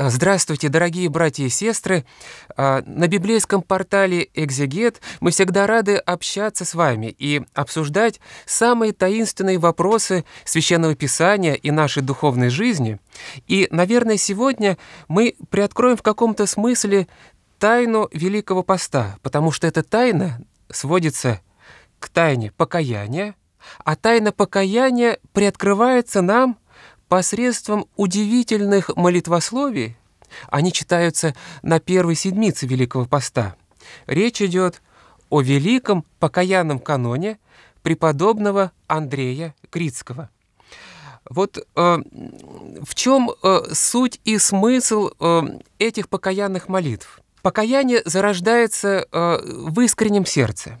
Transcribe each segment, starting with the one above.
Здравствуйте, дорогие братья и сестры! А, на библейском портале «Экзегет» мы всегда рады общаться с вами и обсуждать самые таинственные вопросы Священного Писания и нашей духовной жизни. И, наверное, сегодня мы приоткроем в каком-то смысле тайну Великого Поста, потому что эта тайна сводится к тайне покаяния, а тайна покаяния приоткрывается нам – посредством удивительных молитвословий, они читаются на первой седмице Великого Поста. Речь идет о великом покаянном каноне преподобного Андрея Критского. Вот э, в чем э, суть и смысл э, этих покаянных молитв? Покаяние зарождается э, в искреннем сердце.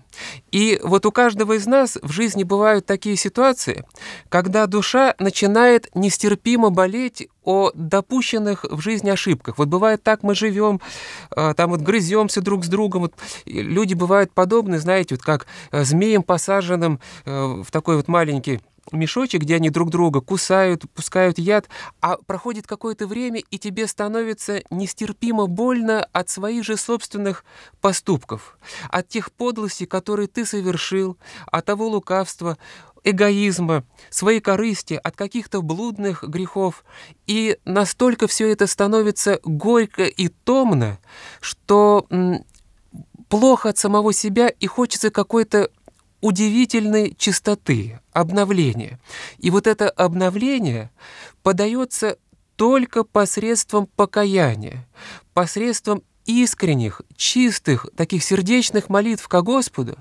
И вот у каждого из нас в жизни бывают такие ситуации, когда душа начинает нестерпимо болеть о допущенных в жизни ошибках. Вот бывает так, мы живем, э, там вот грыземся друг с другом. Вот люди бывают подобны, знаете, вот как э, змеем посаженным э, в такой вот маленький мешочек, где они друг друга кусают, пускают яд, а проходит какое-то время, и тебе становится нестерпимо больно от своих же собственных поступков, от тех подлостей, которые ты совершил, от того лукавства, эгоизма, своей корысти, от каких-то блудных грехов. И настолько все это становится горько и томно, что плохо от самого себя и хочется какой-то удивительной чистоты, обновления. И вот это обновление подается только посредством покаяния, посредством искренних, чистых, таких сердечных молитв ко Господу.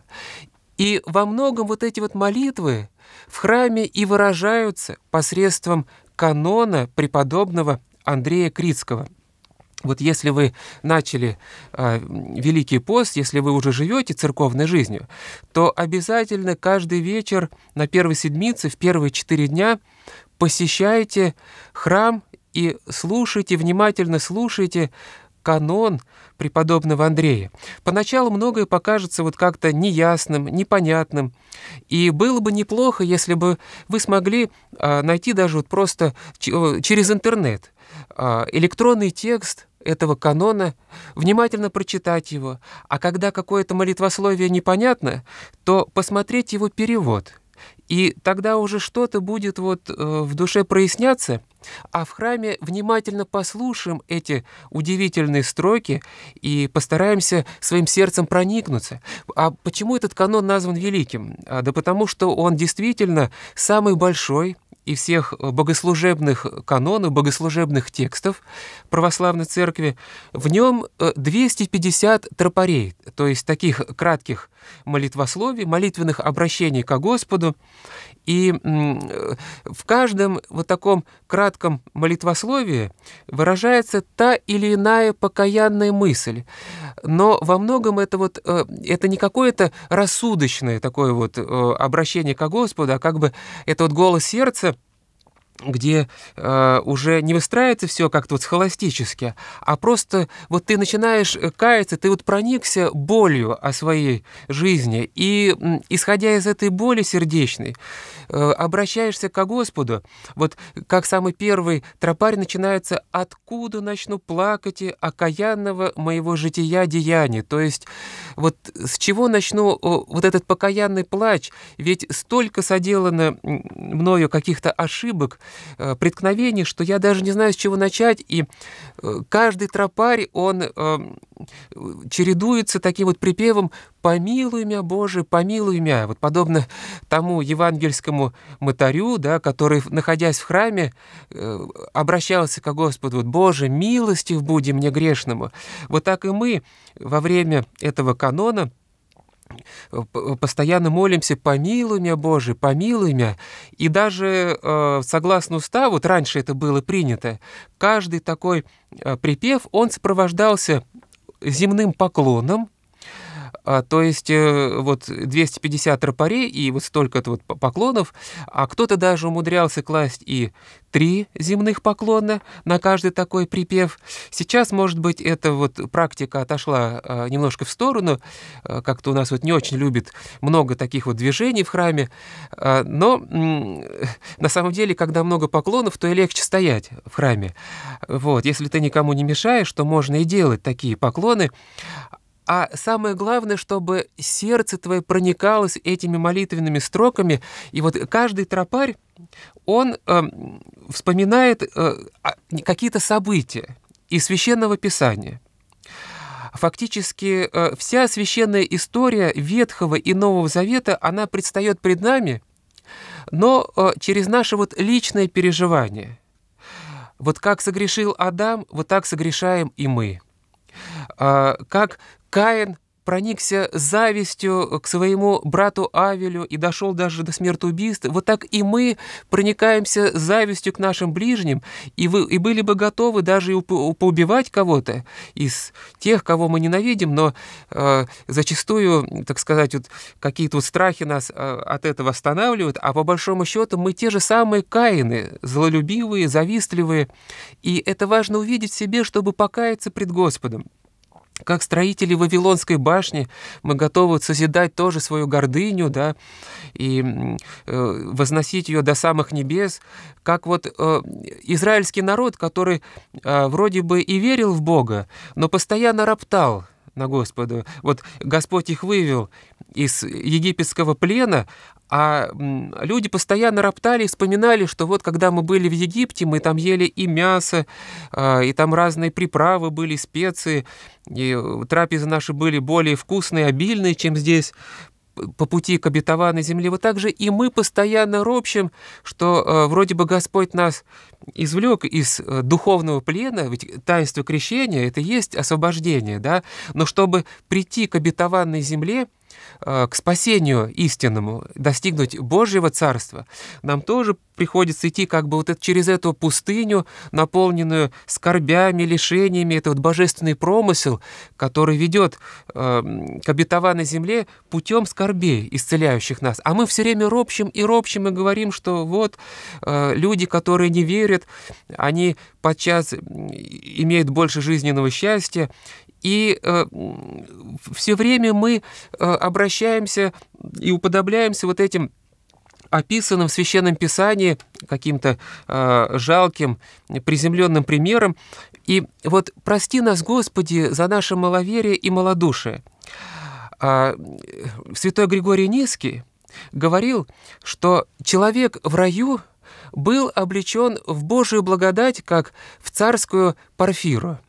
И во многом вот эти вот молитвы в храме и выражаются посредством канона преподобного Андрея Крицкого – вот если вы начали э, Великий пост, если вы уже живете церковной жизнью, то обязательно каждый вечер на первой седмице, в первые четыре дня посещаете храм и слушайте, внимательно слушайте канон преподобного Андрея. Поначалу многое покажется вот как-то неясным, непонятным. И было бы неплохо, если бы вы смогли а, найти даже вот просто через интернет а, электронный текст этого канона, внимательно прочитать его, а когда какое-то молитвословие непонятно, то посмотреть его перевод. И тогда уже что-то будет вот э, в душе проясняться, а в храме внимательно послушаем эти удивительные строки и постараемся своим сердцем проникнуться. А почему этот канон назван великим? А, да потому что он действительно самый большой, и всех э, богослужебных канонов, богослужебных текстов православной церкви, в нем 250 э, тропарей, то есть таких кратких молитвословий, молитвенных обращений к Господу. И э, в каждом вот таком кратком молитвословии выражается та или иная покаянная мысль. Но во многом это вот э, это не какое-то рассудочное такое вот э, обращение к Господу, а как бы это вот голос сердца, где э, уже не выстраивается все как-то вот схоластически, а просто вот ты начинаешь э, каяться, ты вот проникся болью о своей жизни, и, исходя из этой боли сердечной, э, обращаешься к Господу. Вот как самый первый тропарь начинается «Откуда начну плакать и окаянного моего жития деяний?» То есть вот с чего начну вот этот покаянный плач? Ведь столько соделано мною каких-то ошибок, Э, преткновений, что я даже не знаю, с чего начать, и э, каждый тропарь, он э, чередуется таким вот припевом «Помилуй меня, Боже, помилуй меня». Вот подобно тому евангельскому мотарю, да, который, находясь в храме, обращался к Господу вот, «Боже, милостив буди мне грешному». Вот так и мы во время этого канона – постоянно молимся «помилуй меня, Боже, помилуй меня». И даже э, согласно уставу, вот раньше это было принято, каждый такой э, припев, он сопровождался земным поклоном, а, то есть э, вот 250 тропарей и вот столько-то вот поклонов, а кто-то даже умудрялся класть и три земных поклона на каждый такой припев. Сейчас, может быть, эта вот практика отошла э, немножко в сторону, э, как-то у нас вот не очень любит много таких вот движений в храме, э, но э, на самом деле, когда много поклонов, то и легче стоять в храме. Вот, если ты никому не мешаешь, то можно и делать такие поклоны а самое главное, чтобы сердце твое проникалось этими молитвенными строками, и вот каждый тропарь, он э, вспоминает э, а, какие-то события из священного писания. Фактически э, вся священная история Ветхого и Нового Завета, она предстает перед нами, но э, через наше вот личное переживание. Вот как согрешил Адам, вот так согрешаем и мы а, как Каин проникся завистью к своему брату Авелю и дошел даже до смертоубийства, вот так и мы проникаемся завистью к нашим ближним, и, вы, и были бы готовы даже и поубивать кого-то из тех, кого мы ненавидим, но э, зачастую, так сказать, вот какие-то вот страхи нас э, от этого останавливают, а по большому счету мы те же самые каины, злолюбивые, завистливые, и это важно увидеть в себе, чтобы покаяться пред Господом. Как строители Вавилонской башни, мы готовы созидать тоже свою гордыню, да, и э, возносить ее до самых небес. Как вот э, израильский народ, который э, вроде бы и верил в Бога, но постоянно роптал – на Господа. Вот Господь их вывел из египетского плена, а люди постоянно роптали и вспоминали, что вот когда мы были в Египте, мы там ели и мясо, а, и там разные приправы были, специи, и трапезы наши были более вкусные, обильные, чем здесь по пути к обетованной земле, вот так же и мы постоянно ропщем, что э, вроде бы Господь нас извлек из э, духовного плена, ведь таинство крещения — это есть освобождение, да, но чтобы прийти к обетованной земле, Э, к спасению истинному, достигнуть Божьего Царства, нам тоже приходится идти как бы вот через эту пустыню, наполненную скорбями, лишениями. Это вот божественный промысел, который ведет э, к обетованной земле путем скорбей, исцеляющих нас. А мы все время ропщим и ропщим и говорим, что вот э, люди, которые не верят, они подчас имеют больше жизненного счастья, и э, все время мы э, обращаемся и уподобляемся вот этим описанным в Священном Писании каким-то э, жалким, приземленным примером. И вот прости нас, Господи, за наше маловерие и малодушие. А, святой Григорий Низкий говорил, что человек в раю был облечен в Божию благодать, как в царскую парфиру.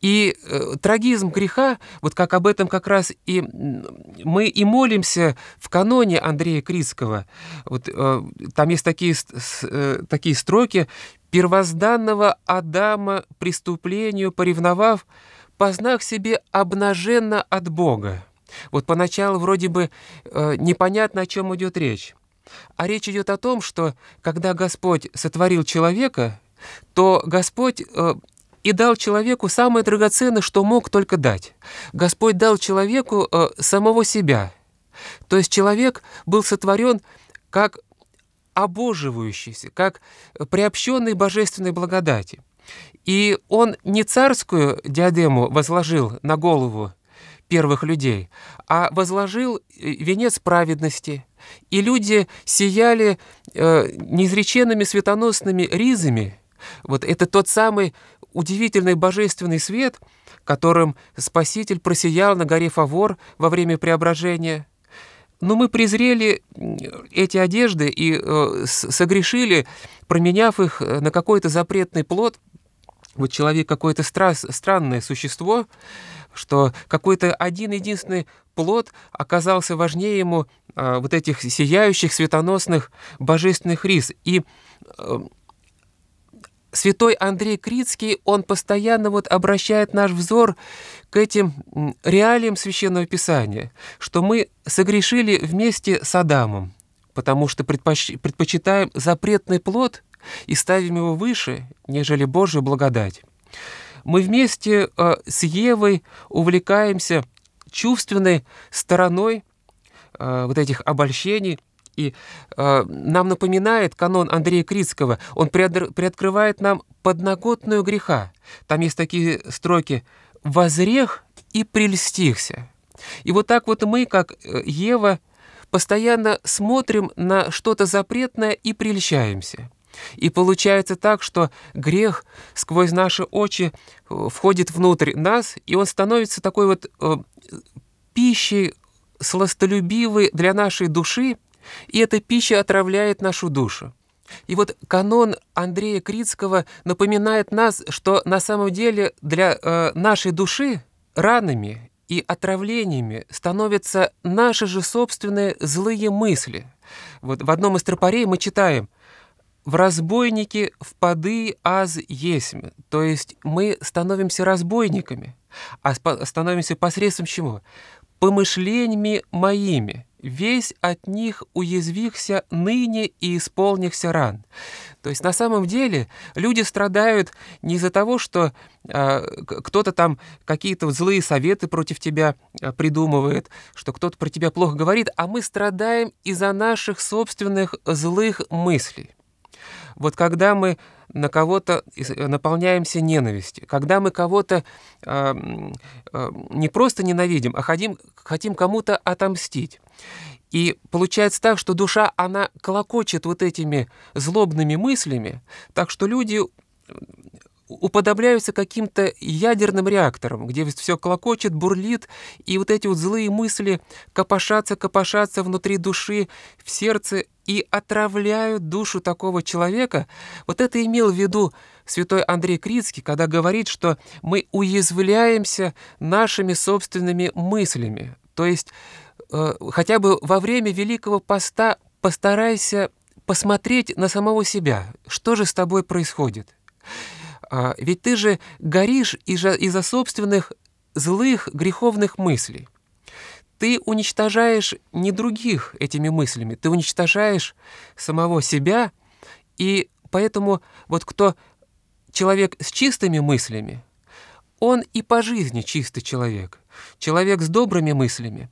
И э, трагизм греха, вот как об этом как раз и мы и молимся в каноне Андрея Крицкого. Вот, э, там есть такие, с, э, такие строки «Первозданного Адама преступлению поревновав, познах себе обнаженно от Бога». Вот поначалу вроде бы э, непонятно, о чем идет речь. А речь идет о том, что когда Господь сотворил человека, то Господь э, и дал человеку самое драгоценное, что мог только дать. Господь дал человеку э, самого себя. То есть человек был сотворен как обоживающийся, как приобщенный божественной благодати. И он не царскую диадему возложил на голову первых людей, а возложил э, венец праведности. И люди сияли э, неизреченными светоносными ризами. Вот это тот самый удивительный божественный свет, которым Спаситель просиял на горе Фавор во время преображения. Но мы презрели эти одежды и э, согрешили, променяв их э, на какой-то запретный плод. Вот человек какое-то стра странное существо, что какой-то один-единственный плод оказался важнее ему э, вот этих сияющих, светоносных божественных рис. И э, Святой Андрей Крицкий, он постоянно вот обращает наш взор к этим реалиям Священного Писания, что мы согрешили вместе с Адамом, потому что предпоч... предпочитаем запретный плод и ставим его выше, нежели Божью благодать. Мы вместе э, с Евой увлекаемся чувственной стороной э, вот этих обольщений – и э, нам напоминает канон Андрея Крицкого. Он приоткрывает нам подноготную греха. Там есть такие строки «возрех и прельстихся». И вот так вот мы, как э, Ева, постоянно смотрим на что-то запретное и прельщаемся. И получается так, что грех сквозь наши очи э, входит внутрь нас, и он становится такой вот э, пищей сластолюбивой для нашей души, и эта пища отравляет нашу душу. И вот канон Андрея Крицкого напоминает нас, что на самом деле для э, нашей души ранами и отравлениями становятся наши же собственные злые мысли. Вот в одном из тропарей мы читаем «В разбойнике впады аз есмь», то есть мы становимся разбойниками, а становимся посредством чего? помышлениями моими, весь от них уязвихся ныне и исполнихся ран». То есть на самом деле люди страдают не из-за того, что э, кто-то там какие-то злые советы против тебя а, придумывает, что кто-то про тебя плохо говорит, а мы страдаем из-за наших собственных злых мыслей. Вот когда мы на кого-то э, наполняемся ненавистью, когда мы кого-то э, э, не просто ненавидим, а хотим, хотим кому-то отомстить. И получается так, что душа, она колокочет вот этими злобными мыслями, так что люди уподобляются каким-то ядерным реакторам, где все клокочет, бурлит, и вот эти вот злые мысли копошатся, копошатся внутри души, в сердце и отравляют душу такого человека. Вот это имел в виду святой Андрей Крицкий, когда говорит, что мы уязвляемся нашими собственными мыслями. То есть э, хотя бы во время Великого Поста постарайся посмотреть на самого себя, что же с тобой происходит. А, ведь ты же горишь из-за из собственных злых греховных мыслей. Ты уничтожаешь не других этими мыслями, ты уничтожаешь самого себя, и поэтому вот кто человек с чистыми мыслями, он и по жизни чистый человек. Человек с добрыми мыслями,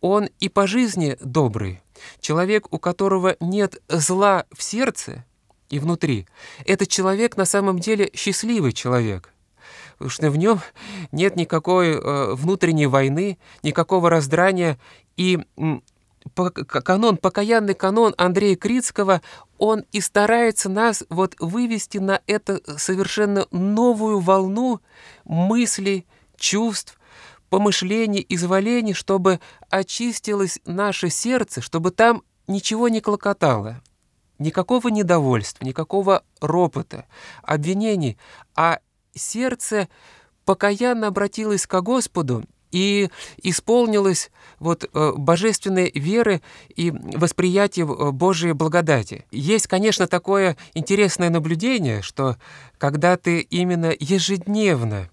он и по жизни добрый. Человек, у которого нет зла в сердце – и внутри. Этот человек на самом деле счастливый человек, потому что в нем нет никакой э, внутренней войны, никакого раздрания. И по, канон, покаянный канон Андрея Крицкого, он и старается нас вот вывести на эту совершенно новую волну мыслей, чувств, помышлений, изволений, чтобы очистилось наше сердце, чтобы там ничего не клокотало. Никакого недовольства, никакого ропота, обвинений, а сердце покаянно обратилось к Господу и исполнилось вот э, божественной веры и восприятие э, Божьей благодати. Есть, конечно, такое интересное наблюдение, что когда ты именно ежедневно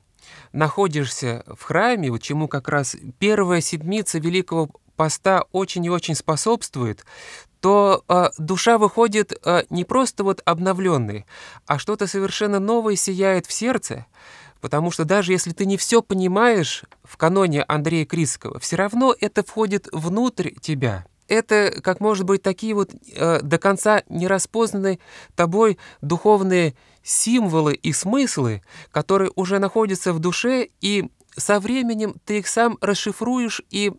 находишься в храме, вот чему как раз первая седмица Великого поста очень и очень способствует, то э, душа выходит э, не просто вот обновленной, а что-то совершенно новое сияет в сердце, потому что даже если ты не все понимаешь в каноне Андрея Крисского, все равно это входит внутрь тебя. Это, как может быть, такие вот э, до конца нераспознанные тобой духовные символы и смыслы, которые уже находятся в душе, и со временем ты их сам расшифруешь и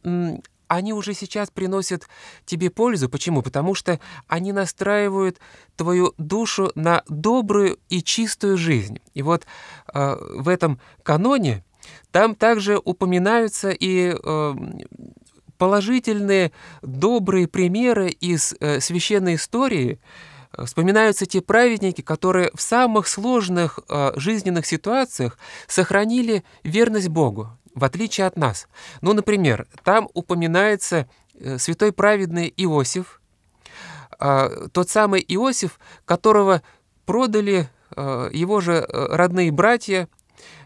они уже сейчас приносят тебе пользу. Почему? Потому что они настраивают твою душу на добрую и чистую жизнь. И вот э, в этом каноне там также упоминаются и э, положительные, добрые примеры из э, священной истории. Вспоминаются те праведники, которые в самых сложных э, жизненных ситуациях сохранили верность Богу в отличие от нас. Ну, например, там упоминается э, святой праведный Иосиф, а, тот самый Иосиф, которого продали а, его же э, родные братья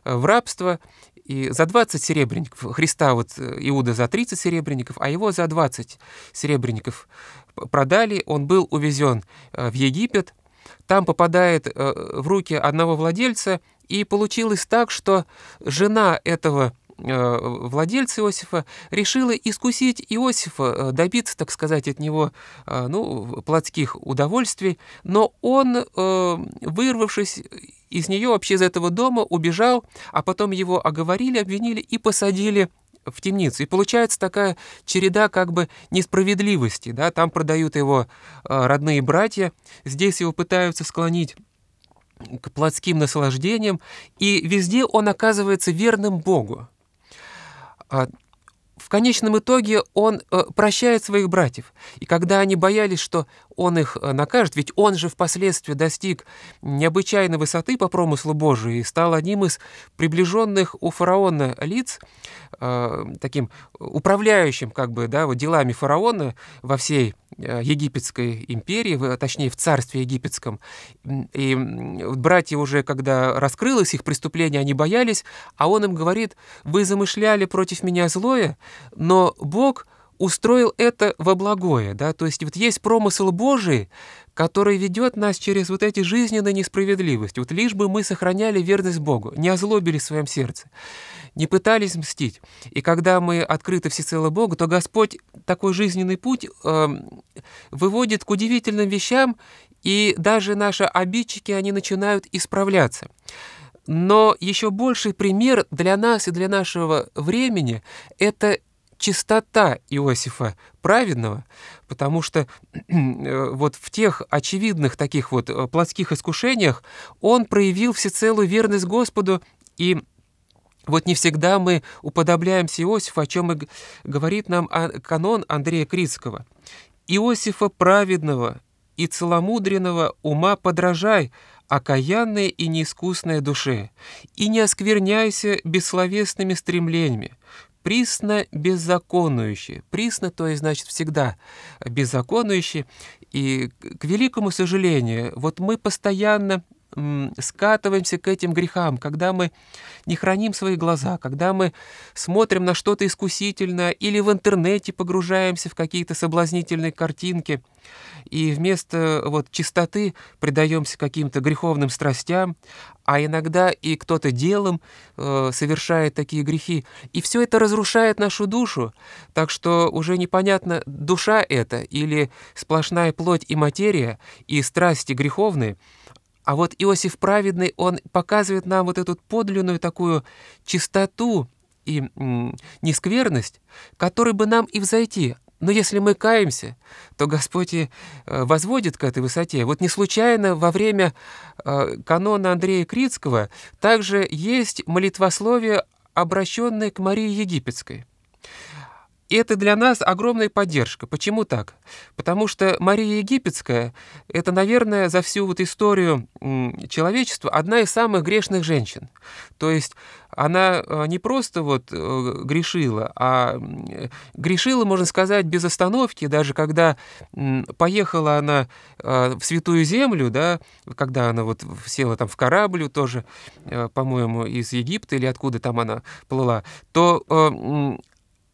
э, в рабство, и за 20 серебряников, Христа вот Иуда за 30 серебряников, а его за 20 серебряников продали, он был увезен в Египет, там попадает в руки одного владельца, и получилось так, что жена этого Э, владельца Иосифа, решила искусить Иосифа, э, добиться, так сказать, от него э, ну, плотских удовольствий, но он, вырвавшись из нее, вообще из этого дома, убежал, а потом его оговорили, обвинили и посадили в темницу. И получается такая череда как бы несправедливости. Да? Там продают его родные братья, здесь его пытаются склонить к плотским наслаждениям, и везде он оказывается верным Богу. А в конечном итоге он э, прощает своих братьев, и когда они боялись, что он их э, накажет, ведь он же впоследствии достиг необычайной высоты по промыслу Божию и стал одним из приближенных у фараона лиц, э, таким управляющим как бы, да, вот делами фараона во всей э, Египетской империи, точнее в царстве египетском. И братья уже, когда раскрылось их преступление, они боялись, а он им говорит, вы замышляли против меня злое, но Бог – устроил это во благое, да, то есть вот есть промысел Божий, который ведет нас через вот эти жизненные несправедливости, вот лишь бы мы сохраняли верность Богу, не озлобили в своем сердце, не пытались мстить. И когда мы открыты всецело Богу, то Господь такой жизненный путь э, выводит к удивительным вещам, и даже наши обидчики, они начинают исправляться. Но еще больший пример для нас и для нашего времени — это чистота Иосифа праведного, потому что э, вот в тех очевидных таких вот э, плотских искушениях он проявил всецелую верность Господу и вот не всегда мы уподобляемся Иосифу, о чем и говорит нам а, канон Андрея Крицкого. «Иосифа праведного и целомудренного ума подражай, окаянные и неискусной душе и не оскверняйся бессловесными стремлениями, присно беззаконующие. Присно, то есть, значит, всегда беззаконующие. И, к великому сожалению, вот мы постоянно скатываемся к этим грехам, когда мы не храним свои глаза, когда мы смотрим на что-то искусительное или в интернете погружаемся в какие-то соблазнительные картинки и вместо вот чистоты предаемся каким-то греховным страстям, а иногда и кто-то делом э, совершает такие грехи. И все это разрушает нашу душу, так что уже непонятно, душа это или сплошная плоть и материя, и страсти греховные, а вот Иосиф Праведный, он показывает нам вот эту подлинную такую чистоту и нескверность, которой бы нам и взойти. Но если мы каемся, то Господь и э, возводит к этой высоте. Вот не случайно во время э, канона Андрея Крицкого также есть молитвословие, обращенное к Марии Египетской. И это для нас огромная поддержка. Почему так? Потому что Мария Египетская — это, наверное, за всю вот историю человечества одна из самых грешных женщин. То есть она э, не просто вот э, грешила, а грешила, можно сказать, без остановки, даже когда поехала она э, в Святую Землю, да, когда она вот села там в корабль тоже, по-моему, из Египта или откуда там она плыла, то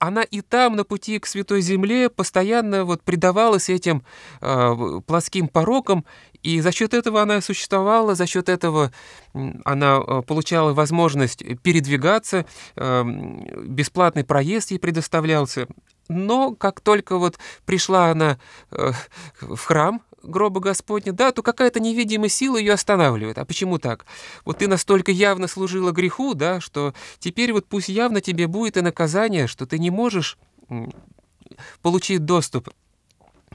она и там, на пути к Святой Земле, постоянно вот предавалась этим э, плоским порокам, и за счет этого она существовала, за счет этого она а, получала возможность передвигаться, э, бесплатный проезд ей предоставлялся. Но как только вот пришла она э, в храм, гроба Господня, да, то какая-то невидимая сила ее останавливает. А почему так? Вот ты настолько явно служила греху, да, что теперь вот пусть явно тебе будет и наказание, что ты не можешь получить доступ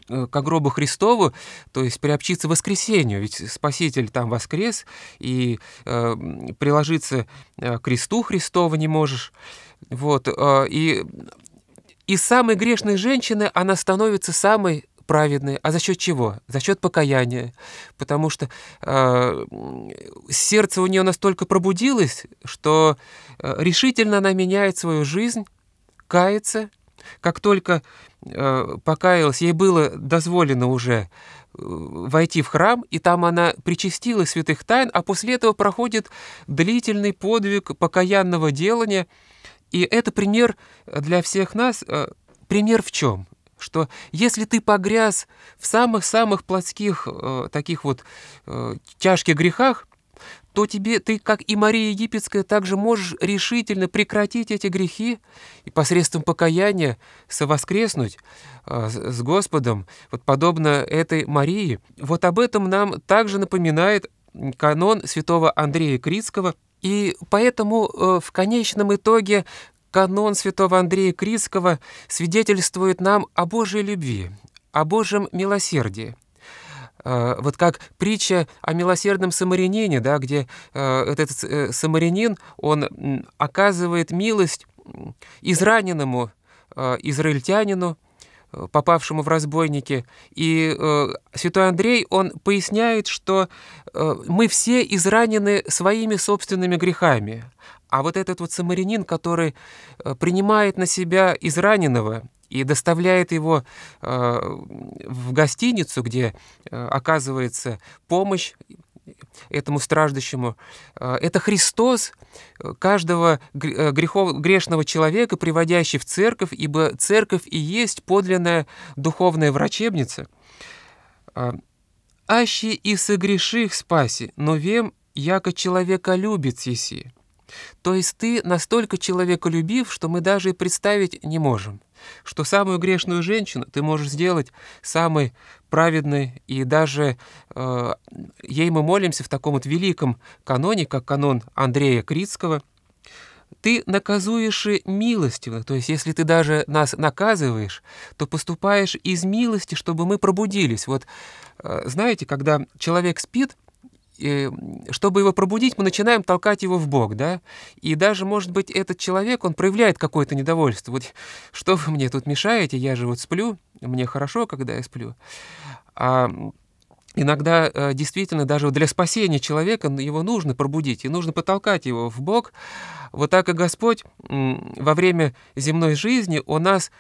э, к гробу Христову, то есть приобщиться к воскресению, ведь Спаситель там воскрес, и э, приложиться э, к кресту Христова не можешь. Вот, э, и из самой грешной женщины она становится самой праведные. А за счет чего? За счет покаяния. Потому что э, сердце у нее настолько пробудилось, что э, решительно она меняет свою жизнь, кается. Как только э, покаялась, ей было дозволено уже э, войти в храм, и там она причастила святых тайн, а после этого проходит длительный подвиг покаянного делания. И это пример для всех нас. Э, пример в чем? что если ты погряз в самых-самых плотских э, таких вот э, тяжких грехах, то тебе, ты, как и Мария Египетская, также можешь решительно прекратить эти грехи и посредством покаяния совоскреснуть э, с Господом, вот подобно этой Марии. Вот об этом нам также напоминает канон святого Андрея Критского, и поэтому э, в конечном итоге Канон святого Андрея Критского свидетельствует нам о Божьей любви, о Божьем милосердии. Э, вот как притча о милосердном самарянине, да, где э, этот э, самарянин, он оказывает милость израненному израильтянину, попавшему в разбойники. И э, святой Андрей, он поясняет, что э, мы все изранены своими собственными грехами, а вот этот вот самарянин, который э, принимает на себя израненного и доставляет его э, в гостиницу, где э, оказывается помощь этому страждущему. Это Христос каждого грехов, грешного человека, приводящий в церковь, ибо церковь и есть подлинная духовная врачебница. «Аще и согреших спаси, но вем, яко человека любит еси». То есть ты настолько человеколюбив, что мы даже и представить не можем, что самую грешную женщину ты можешь сделать самой праведной, и даже э, ей мы молимся в таком вот великом каноне, как канон Андрея Критского, ты наказуешь и милостивно, то есть если ты даже нас наказываешь, то поступаешь из милости, чтобы мы пробудились. Вот э, знаете, когда человек спит, чтобы его пробудить, мы начинаем толкать его в бок, да? И даже, может быть, этот человек, он проявляет какое-то недовольство. Вот что вы мне тут мешаете? Я же вот сплю, мне хорошо, когда я сплю. А иногда э, действительно даже для спасения человека ну, его нужно пробудить, и нужно потолкать его в бок. Вот так и Господь во время земной жизни у нас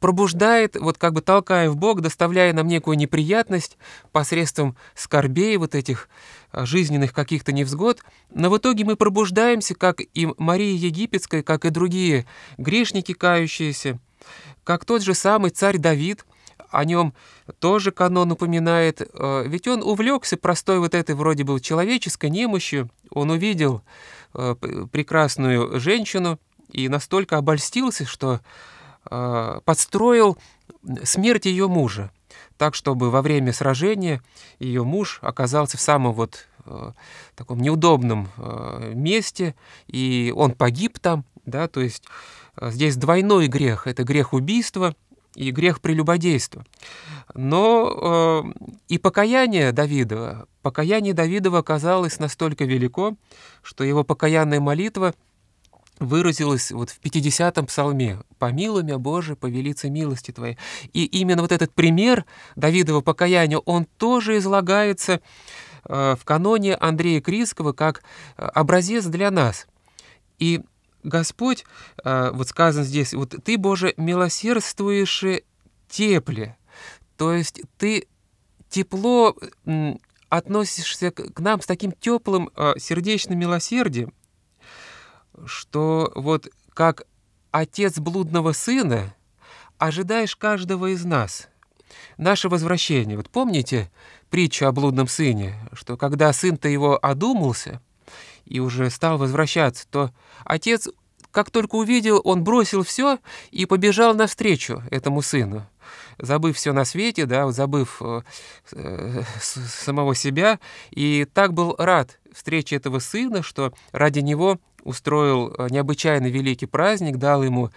пробуждает, вот как бы толкая в бок, доставляя нам некую неприятность посредством скорбей, вот этих а, жизненных каких-то невзгод, но в итоге мы пробуждаемся, как и Мария Египетская, как и другие грешники кающиеся, как тот же самый царь Давид, о нем тоже канон упоминает, а, ведь он увлекся простой вот этой вроде бы человеческой немощью, он увидел а, прекрасную женщину и настолько обольстился, что Э, подстроил смерть ее мужа, так чтобы во время сражения ее муж оказался в самом вот э, таком неудобном э, месте, и он погиб там, да, то есть здесь двойной грех, это грех убийства и грех прелюбодейства. Но э, и покаяние Давидова, покаяние Давидова оказалось настолько велико, что его покаянная молитва – выразилось вот в 50-м псалме «Помилуй меня, Боже, по милости Твоей». И именно вот этот пример Давидова покаяния, он тоже излагается э, в каноне Андрея Крискова как э, образец для нас. И Господь, э, вот сказано здесь, вот «Ты, Боже, милосердствуешь тепле», то есть Ты тепло относишься к нам с таким теплым сердечным милосердием, что вот как отец блудного сына ожидаешь каждого из нас. Наше возвращение. Вот помните притчу о блудном сыне, что когда сын-то его одумался и уже стал возвращаться, то отец, как только увидел, он бросил все и побежал навстречу этому сыну забыв все на свете, да, забыв э, э самого себя, и так был рад встрече этого сына, что ради него устроил э, необычайно великий праздник, дал ему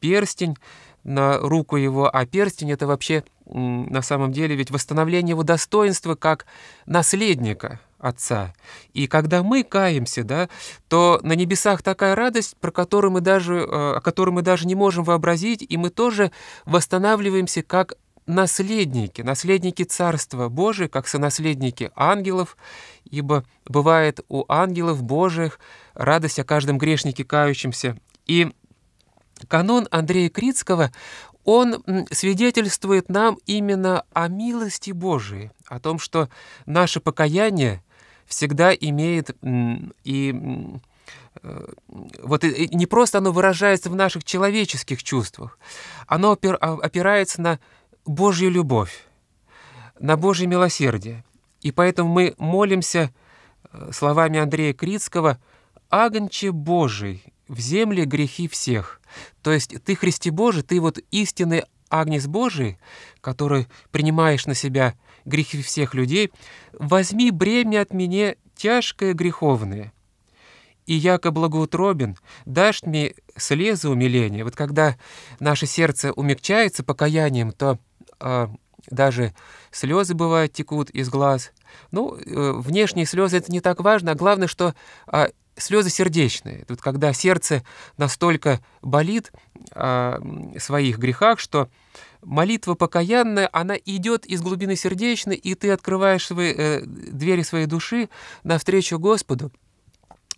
перстень на руку его, а перстень это вообще на самом деле ведь восстановление его достоинства как наследника отца. И когда мы каемся, да, то на небесах такая радость, про которую мы даже, э, о которой мы даже не можем вообразить, и мы тоже восстанавливаемся как наследники, наследники Царства Божия, как сонаследники ангелов, ибо бывает у ангелов Божьих радость о каждом грешнике кающемся. И канон Андрея Крицкого, он свидетельствует нам именно о милости Божией, о том, что наше покаяние всегда имеет и э, вот не просто оно выражается в наших человеческих чувствах, оно а, опирается на Божью любовь, на Божье милосердие. И поэтому мы молимся э, словами Андрея Крицкого – агнче Божий, в земле грехи всех». То есть ты, Христе Божий, ты вот истинный агнец Божий, который принимаешь на себя грехи всех людей, возьми бремя от меня тяжкое греховное. И яко благоутробен, дашь мне слезы умиления. Вот когда наше сердце умягчается покаянием, то э, даже слезы, бывают текут из глаз. Ну, э, внешние слезы — это не так важно, а главное, что э, слезы сердечные. Тут когда сердце настолько болит о своих грехах, что молитва покаянная, она идет из глубины сердечной, и ты открываешь свои, э, двери своей души навстречу Господу.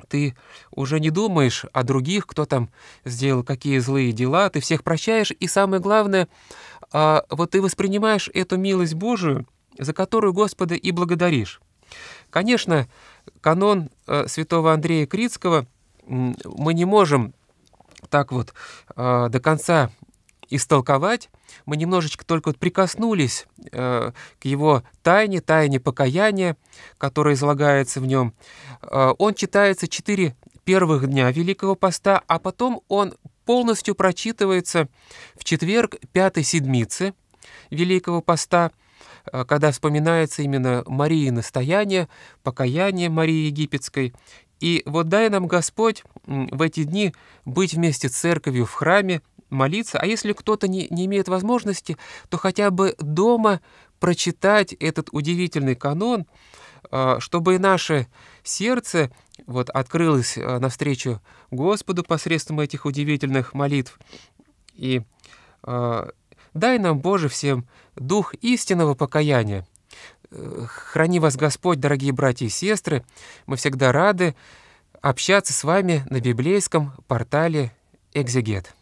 Ты уже не думаешь о других, кто там сделал какие злые дела, ты всех прощаешь, и самое главное, э, вот ты воспринимаешь эту милость Божию, за которую Господа и благодаришь. Конечно, канон э, святого Андрея Критского мы не можем так вот э, до конца истолковать. Мы немножечко только вот прикоснулись э, к его тайне, тайне покаяния, которая излагается в нем. он читается четыре первых дня Великого Поста, а потом он полностью прочитывается в четверг пятой седмицы Великого Поста – Э, когда вспоминается именно Марии настояние, покаяние Марии Египетской. И вот дай нам Господь в эти дни быть вместе с церковью в храме, молиться, а если кто-то не, не имеет возможности, то хотя бы дома прочитать этот удивительный канон, э, чтобы и наше сердце вот, открылось э, навстречу Господу посредством этих удивительных молитв. И Дай нам, Боже, всем дух истинного покаяния. Храни вас Господь, дорогие братья и сестры. Мы всегда рады общаться с вами на библейском портале «Экзегет».